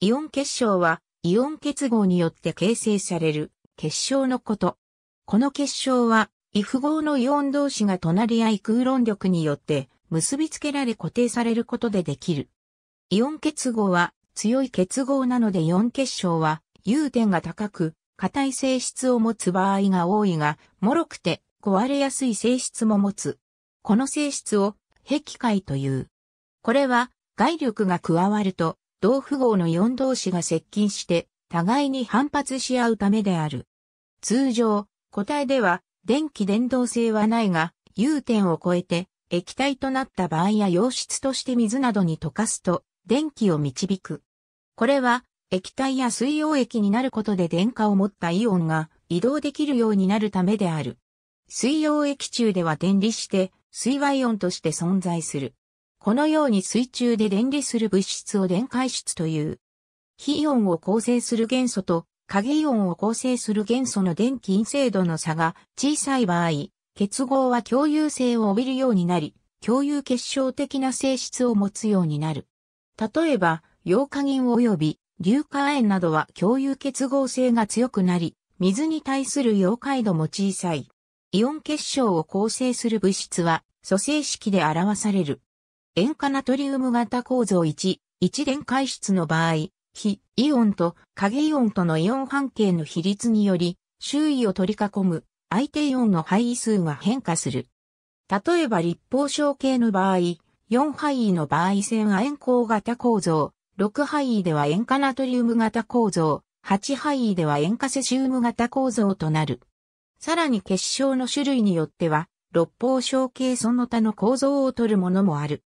イオン結晶は、イオン結合によって形成される結晶のこと。この結晶は、異符号のイオン同士が隣り合い空論力によって結びつけられ固定されることでできる。イオン結合は強い結合なのでイオン結晶は融点が高く、硬い性質を持つ場合が多いが、脆くて壊れやすい性質も持つ。この性質を壁界という。これは外力が加わると同符号の4同士が接近して互いに反発し合うためである。通常、固体では電気伝導性はないが、融点を超えて液体となった場合や溶質として水などに溶かすと電気を導く。これは液体や水溶液になることで電荷を持ったイオンが移動できるようになるためである。水溶液中では電離して水和イオンとして存在する。このように水中で電離する物質を電解質という。非イオンを構成する元素と影イオンを構成する元素の電気陰性度の差が小さい場合、結合は共有性を帯びるようになり、共有結晶的な性質を持つようになる。例えば、溶化銀及び硫化塩などは共有結合性が強くなり、水に対する溶解度も小さい。イオン結晶を構成する物質は組成式で表される。塩化ナトリウム型構造1、一連解質の場合、非イオンと影イオンとのイオン半径の比率により、周囲を取り囲む相手イオンの配位数が変化する。例えば立方小形の場合、4配位の場合線亜塩鉱型構造、6配位では塩化ナトリウム型構造、8配位では塩化セシウム型構造となる。さらに結晶の種類によっては、六方小形その他の構造を取るものもある。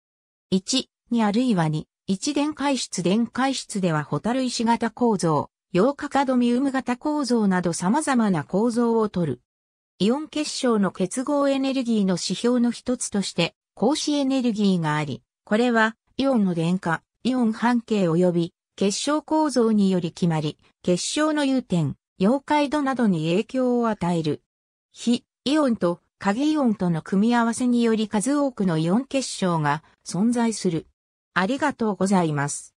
1、にあるいは2、一電解質電解質ではホタル石型構造、ヨウ化カドミウム型構造など様々な構造をとる。イオン結晶の結合エネルギーの指標の一つとして、光子エネルギーがあり、これは、イオンの電化、イオン半径及び結晶構造により決まり、結晶の融点、溶解度などに影響を与える。非イオンと影イオンとの組み合わせにより数多くのイオン結晶が存在する。ありがとうございます。